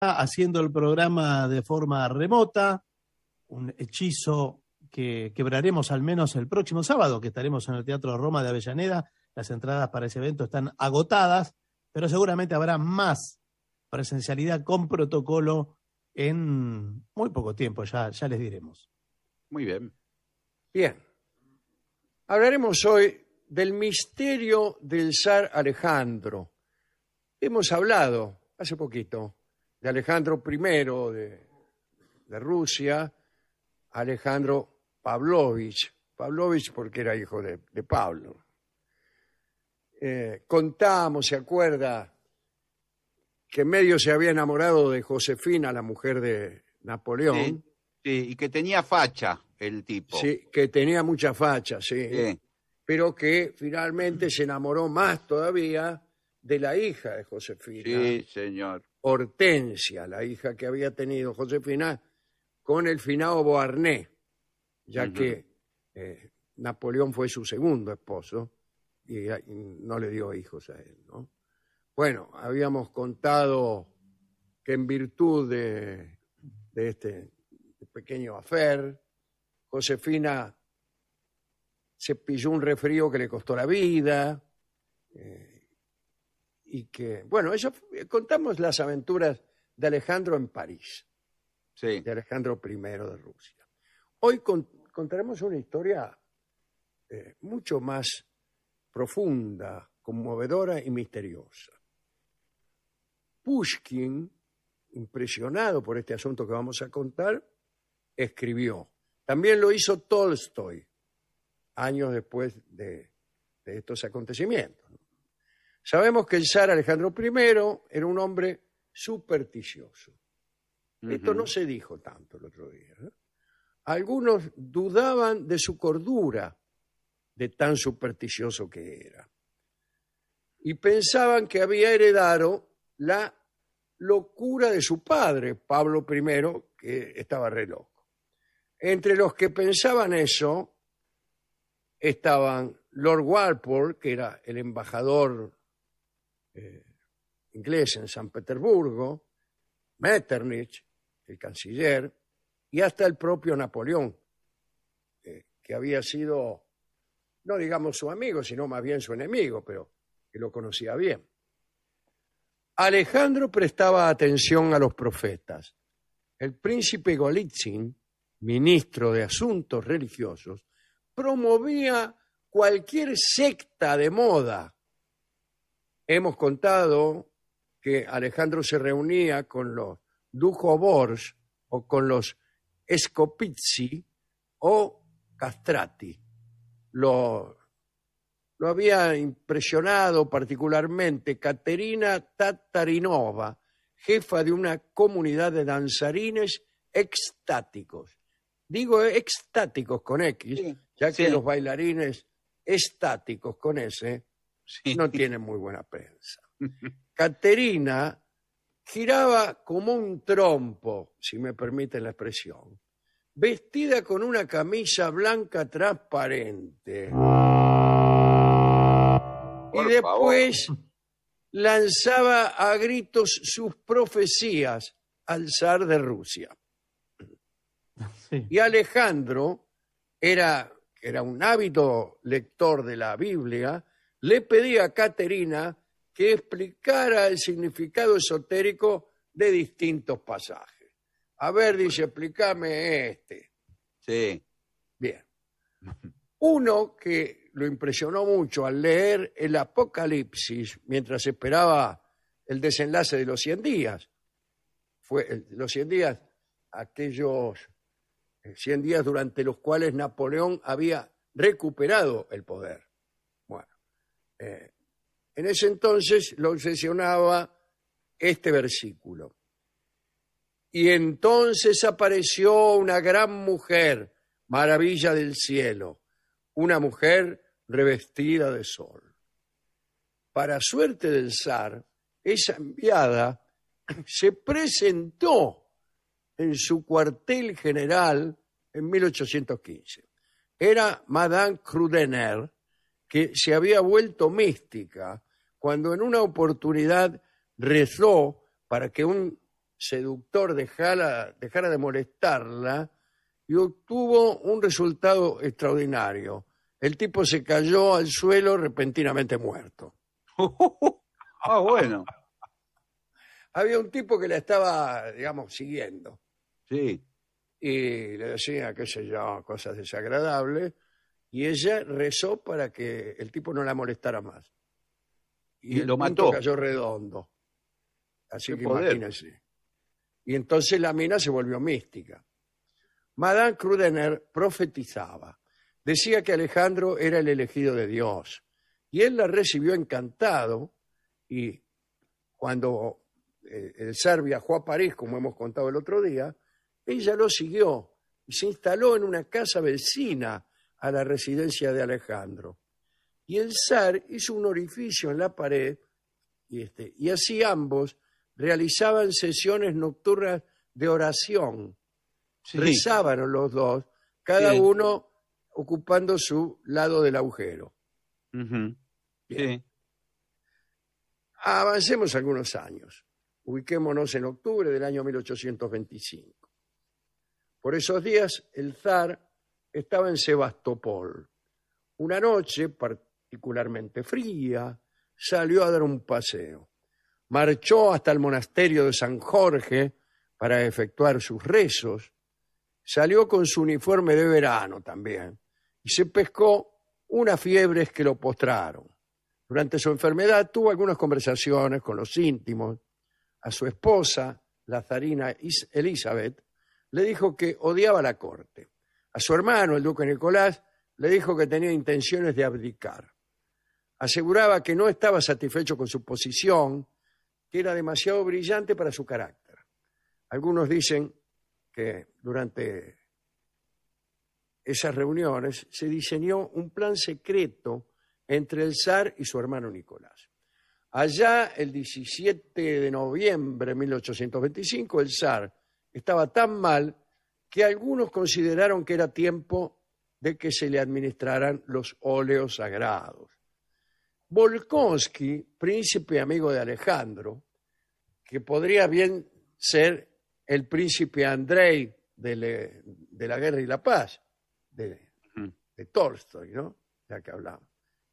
haciendo el programa de forma remota, un hechizo que quebraremos al menos el próximo sábado, que estaremos en el Teatro Roma de Avellaneda. Las entradas para ese evento están agotadas, pero seguramente habrá más presencialidad con protocolo en muy poco tiempo, ya, ya les diremos. Muy bien. Bien. Hablaremos hoy del misterio del zar Alejandro. Hemos hablado hace poquito Alejandro I de, Rusia, Alejandro Pavlovich, Pavlovich porque era hijo de, Pablo. Contábamos, eh, contamos, se acuerda, que medio se había enamorado de Josefina, la mujer de Napoleón. Sí, y que tenía facha el tipo. Sí, que tenía mucha facha, sí. sí. Pero que finalmente se enamoró más todavía de la hija de Josefina. Sí, señor. Hortensia, la hija que había tenido Josefina, con el finado Boarné, ya que eh, Napoleón fue su segundo esposo y, no le dio hijos a él. Bueno, habíamos contado que en virtud de, este pequeño afer, Josefina se pilló un refrío que le costó la vida. Eh, y que, bueno, eh, contamos las aventuras de Alejandro en París, de Alejandro I de Rusia. Hoy contaremos una historia eh, mucho más profunda, conmovedora y misteriosa. Pushkin, impresionado por este asunto que vamos a contar, escribió. También lo hizo Tolstoy, años después de estos acontecimientos. Sabemos que el zar Alejandro I era un hombre supersticioso. Esto no se dijo tanto el otro día. ¿eh? Algunos dudaban de su cordura, de tan supersticioso que era. Y pensaban que había heredado la locura de su padre, Pablo I, que estaba re loco. Entre los que pensaban eso estaban Lord Walpole, que era el embajador eh, inglés en San Petersburgo, Metternich, el canciller, y hasta el propio Napoleón, eh, que había sido, no digamos su amigo, sino más bien su enemigo, pero que lo conocía bien. Alejandro prestaba atención a los profetas. El príncipe Golitsin, ministro de Asuntos Religiosos, promovía cualquier secta de moda hemos contado que Alejandro se reunía con los Bors o con los Scopizzi o Castrati. Lo, lo había impresionado particularmente Caterina Tatarinova, jefa de una comunidad de danzarines extáticos. Digo extáticos con X, ya que los bailarines estáticos con S no tiene muy buena prensa. Caterina giraba como un trompo, si me permiten la expresión, vestida con una camisa blanca transparente. y después lanzaba a gritos sus profecías al zar de Rusia. Y Alejandro era, era un hábito lector de la Biblia le pedí a Caterina que explicara el significado esotérico de distintos pasajes. A ver, dice, explícame este. Sí. Bien. Uno que lo impresionó mucho al leer el Apocalipsis mientras esperaba el desenlace de los 100 días. Fue los 100 días, aquellos 100 eh, días durante los cuales Napoleón había recuperado el poder. Eh, en ese entonces lo obsesionaba este versículo. Y entonces apareció una gran mujer, maravilla del cielo, una mujer revestida de sol. Para suerte del zar, esa enviada se presentó en su cuartel general en 1815. Era Madame crudener que se había vuelto mística cuando en una oportunidad rezó para que un seductor dejara, dejara de molestarla y obtuvo un resultado extraordinario. El tipo se cayó al suelo repentinamente muerto. ah, bueno. Había un tipo que la estaba, digamos, siguiendo. Sí. Y le decía, qué sé yo, cosas desagradables y ella rezó para que el tipo no la molestara más. Y, el lo punto Cayó redondo. Así que imagínense. Y entonces la mina se volvió mística. Madame Krudener profetizaba. Decía que Alejandro era el elegido de Dios. Y él la recibió encantado. Y cuando eh, el ser viajó a París, como hemos contado el otro día, ella lo siguió y se instaló en una casa vecina a la residencia de Alejandro. Y el zar hizo un orificio en la pared y, este, así ambos realizaban sesiones nocturnas de oración. Rezaban los dos, cada uno ocupando su lado del agujero. Avancemos algunos años. Ubiquémonos en octubre del año 1825. Por esos días, el zar estaba en Sebastopol. Una noche particularmente fría, salió a dar un paseo. Marchó hasta el monasterio de San Jorge para efectuar sus rezos. Salió con su uniforme de verano también y se pescó unas fiebres que lo postraron. Durante su enfermedad tuvo algunas conversaciones con los íntimos. A su esposa, la zarina Elizabeth, le dijo que odiaba la corte a su hermano, el duque Nicolás, le dijo que tenía intenciones de abdicar. Aseguraba que no estaba satisfecho con su posición, que era demasiado brillante para su carácter. Algunos dicen que durante esas reuniones se diseñó un plan secreto entre el zar y su hermano Nicolás. Allá, el 17 de noviembre de 1825, el zar estaba tan mal que algunos consideraron que era tiempo de que se le administraran los óleos sagrados. Volkonsky, príncipe amigo de Alejandro, que podría bien ser el príncipe Andrei de, la Guerra y la Paz, de, Tolstoy, ¿no? Ya que hablamos,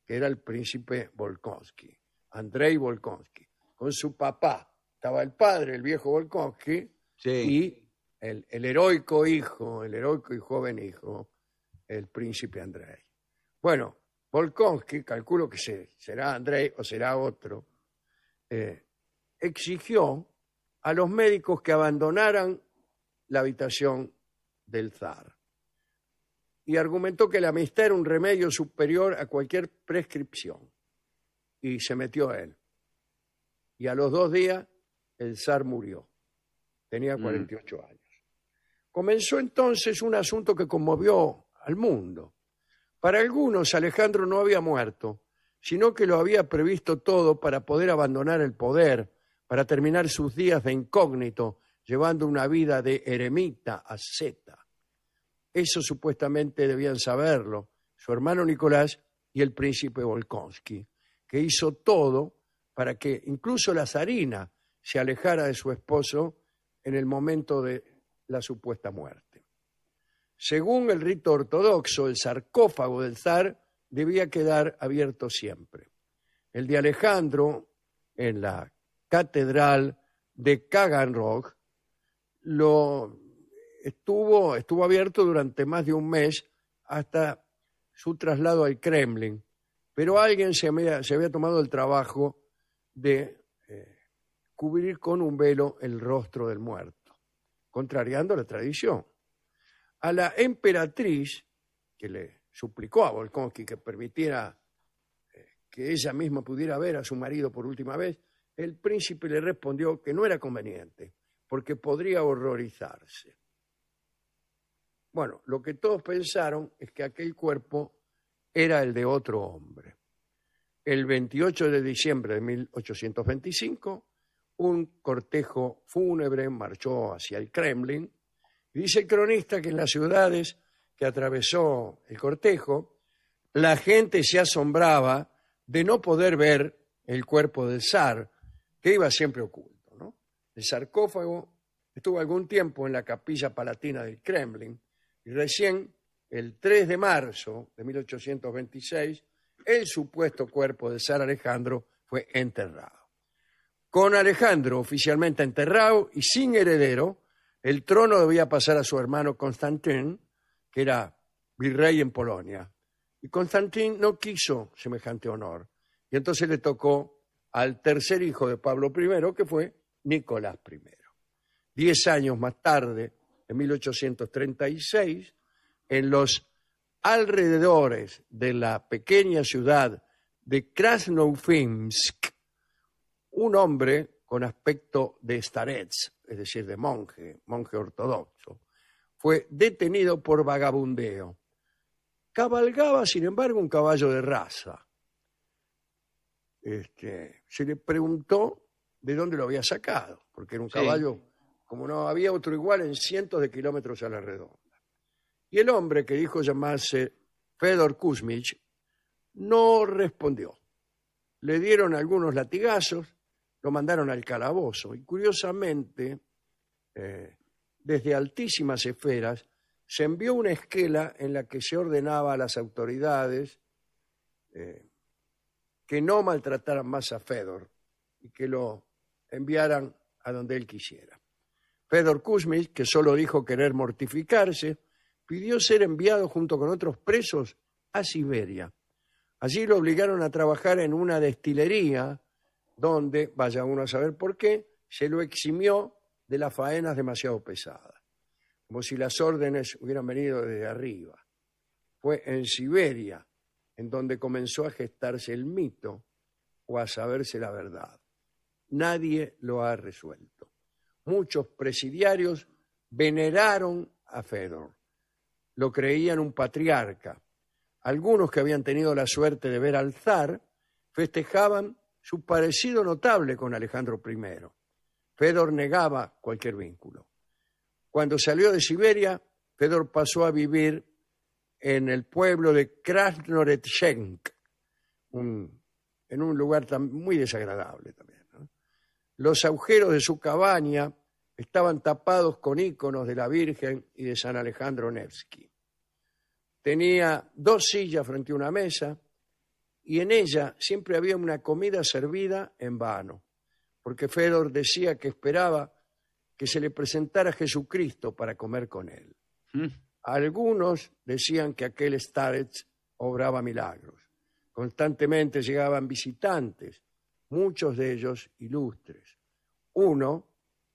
era el príncipe Volkonsky, Andrei Volkonsky, con su papá. Estaba el padre, el viejo Volkonsky, y el, heroico hijo, el heroico y joven hijo, el príncipe Andrei. Bueno, Volkonsky, calculo que será Andrei o será otro, eh, exigió a los médicos que abandonaran la habitación del zar y argumentó que la amistad era un remedio superior a cualquier prescripción. Y se metió él. Y a los dos días el zar murió. Tenía 48 mm. años. Comenzó entonces un asunto que conmovió al mundo. Para algunos Alejandro no había muerto, sino que lo había previsto todo para poder abandonar el poder, para terminar sus días de incógnito, llevando una vida de eremita a zeta. Eso supuestamente debían saberlo su hermano Nicolás y el príncipe Volkonsky, que hizo todo para que incluso la zarina se alejara de su esposo en el momento de la supuesta muerte. Según el rito ortodoxo, el sarcófago del zar debía quedar abierto siempre. El de Alejandro, en la catedral de Kaganrog, lo estuvo, estuvo abierto durante más de un mes hasta su traslado al Kremlin, pero alguien se había, se había tomado el trabajo de eh, cubrir con un velo el rostro del muerto contrariando la tradición. A la emperatriz, que le suplicó a Volkonski que permitiera eh, que ella misma pudiera ver a su marido por última vez, el príncipe le respondió que no era conveniente, porque podría horrorizarse. Bueno, lo que todos pensaron es que aquel cuerpo era el de otro hombre. El 28 de diciembre de 1825, un cortejo fúnebre marchó hacia el Kremlin. Y dice el cronista que en las ciudades que atravesó el cortejo, la gente se asombraba de no poder ver el cuerpo del zar, que iba siempre oculto. El sarcófago estuvo algún tiempo en la capilla palatina del Kremlin y recién, el 3 de marzo de 1826, el supuesto cuerpo del zar Alejandro fue enterrado. Con Alejandro oficialmente enterrado y sin heredero, el trono debía pasar a su hermano Constantín, que era virrey en Polonia. Y Constantín no quiso semejante honor. Y entonces le tocó al tercer hijo de Pablo I, que fue Nicolás I. Diez años más tarde, en 1836, en los alrededores de la pequeña ciudad de Krasnofimsk, un hombre con aspecto de starets, es decir, de monje, monje ortodoxo, fue detenido por vagabundeo. Cabalgaba, sin embargo, un caballo de raza. Este, se le preguntó de dónde lo había sacado, porque era un caballo, como no había otro igual, en cientos de kilómetros a la redonda. Y el hombre que dijo llamarse Fedor Kuzmich no respondió. Le dieron algunos latigazos lo mandaron al calabozo. Y curiosamente, eh, desde altísimas esferas, se envió una esquela en la que se ordenaba a las autoridades eh, que no maltrataran más a Fedor y que lo enviaran a donde él quisiera. Fedor Kuzmich, que solo dijo querer mortificarse, pidió ser enviado junto con otros presos a Siberia. Allí lo obligaron a trabajar en una destilería donde, vaya uno a saber por qué, se lo eximió de las faenas demasiado pesadas, como si las órdenes hubieran venido desde arriba. Fue en Siberia en donde comenzó a gestarse el mito o a saberse la verdad. Nadie lo ha resuelto. Muchos presidiarios veneraron a Fedor. Lo creían un patriarca. Algunos que habían tenido la suerte de ver al zar festejaban su parecido notable con Alejandro I. Fedor negaba cualquier vínculo. Cuando salió de Siberia, Fedor pasó a vivir en el pueblo de Krasnoretchenk, en un lugar muy desagradable también. Los agujeros de su cabaña estaban tapados con iconos de la Virgen y de San Alejandro Nevsky. Tenía dos sillas frente a una mesa, y en ella siempre había una comida servida en vano, porque Fedor decía que esperaba que se le presentara Jesucristo para comer con él. Mm. Algunos decían que aquel Starets obraba milagros. Constantemente llegaban visitantes, muchos de ellos ilustres. Uno,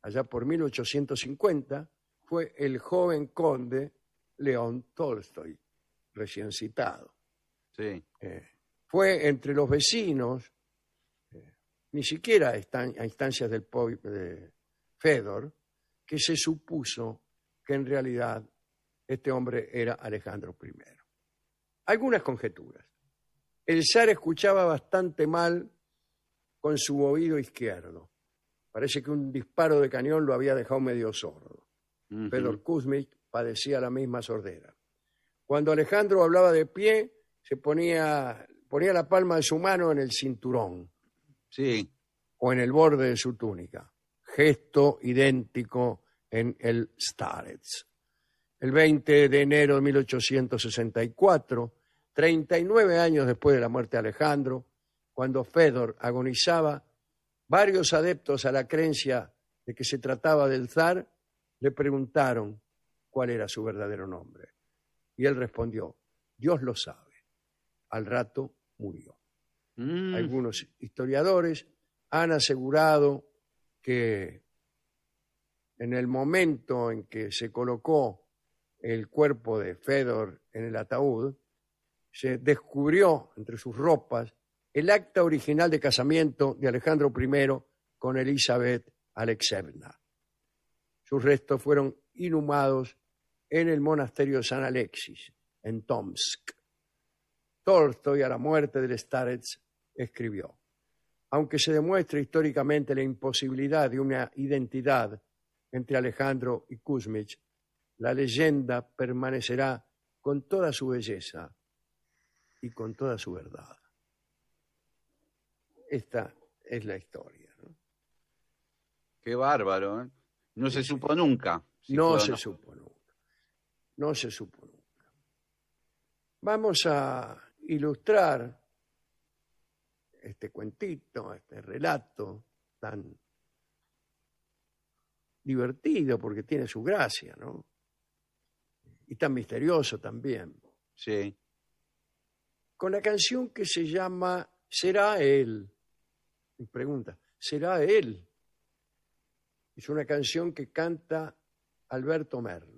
allá por 1850, fue el joven conde León Tolstoy, recién citado. Sí. Eh, fue entre los vecinos, eh, ni siquiera a instancias del de Fedor, que se supuso que en realidad este hombre era Alejandro I. Algunas conjeturas. El zar escuchaba bastante mal con su oído izquierdo. Parece que un disparo de cañón lo había dejado medio sordo. Fedor Kuzmich padecía la misma sordera. Cuando Alejandro hablaba de pie, se ponía ponía la palma de su mano en el cinturón Sí. o en el borde de su túnica. Gesto idéntico en el Starets. El 20 de enero de 1864, 39 años después de la muerte de Alejandro, cuando Fedor agonizaba, varios adeptos a la creencia de que se trataba del zar le preguntaron cuál era su verdadero nombre. Y él respondió, Dios lo sabe. Al rato murió. Mm. Algunos historiadores han asegurado que en el momento en que se colocó el cuerpo de Fedor en el ataúd, se descubrió entre sus ropas el acta original de casamiento de Alejandro I con Elizabeth Alexevna. Sus restos fueron inhumados en el monasterio San Alexis, en Tomsk. Tolstoy a la muerte del Starets escribió. Aunque se demuestre históricamente la imposibilidad de una identidad entre Alejandro y Kuzmich, la leyenda permanecerá con toda su belleza y con toda su verdad. Esta es la historia. Qué bárbaro. ¿eh? No se supo nunca. no se supo nunca. No se supo nunca. Vamos a ilustrar este cuentito, este relato tan divertido porque tiene su gracia, ¿no? Y tan misterioso también. Sí. Con la canción que se llama ¿Será él? Y pregunta, ¿será él? Es una canción que canta Alberto Merlo.